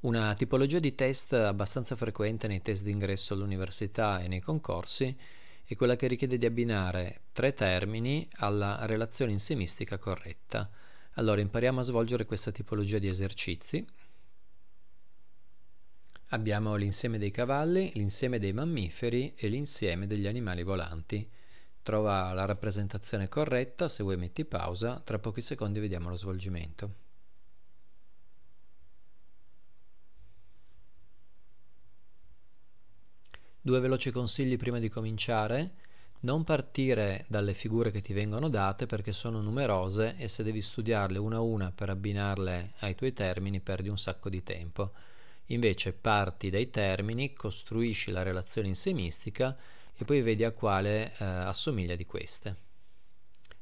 Una tipologia di test abbastanza frequente nei test d'ingresso all'università e nei concorsi è quella che richiede di abbinare tre termini alla relazione insiemistica corretta. Allora impariamo a svolgere questa tipologia di esercizi. Abbiamo l'insieme dei cavalli, l'insieme dei mammiferi e l'insieme degli animali volanti. Trova la rappresentazione corretta, se vuoi metti pausa, tra pochi secondi vediamo lo svolgimento. Due veloci consigli prima di cominciare. Non partire dalle figure che ti vengono date perché sono numerose e se devi studiarle una a una per abbinarle ai tuoi termini perdi un sacco di tempo. Invece parti dai termini, costruisci la relazione insemistica e poi vedi a quale eh, assomiglia di queste.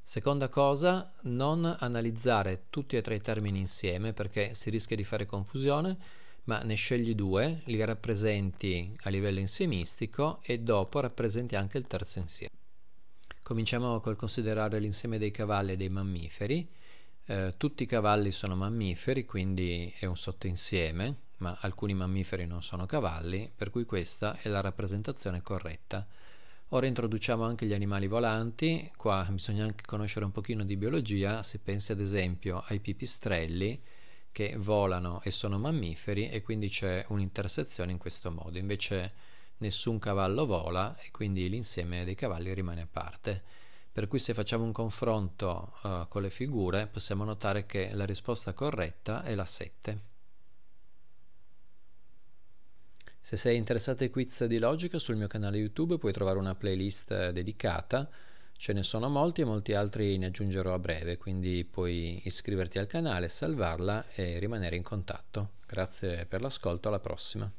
Seconda cosa, non analizzare tutti e tre i termini insieme perché si rischia di fare confusione ma ne scegli due, li rappresenti a livello insiemistico e dopo rappresenti anche il terzo insieme. Cominciamo col considerare l'insieme dei cavalli e dei mammiferi. Eh, tutti i cavalli sono mammiferi, quindi è un sottoinsieme, ma alcuni mammiferi non sono cavalli, per cui questa è la rappresentazione corretta. Ora introduciamo anche gli animali volanti, qua bisogna anche conoscere un pochino di biologia, se pensi ad esempio ai pipistrelli, che volano e sono mammiferi e quindi c'è un'intersezione in questo modo. Invece nessun cavallo vola e quindi l'insieme dei cavalli rimane a parte. Per cui se facciamo un confronto uh, con le figure possiamo notare che la risposta corretta è la 7. Se sei interessato ai quiz di logica sul mio canale YouTube puoi trovare una playlist dedicata Ce ne sono molti e molti altri ne aggiungerò a breve, quindi puoi iscriverti al canale, salvarla e rimanere in contatto. Grazie per l'ascolto, alla prossima.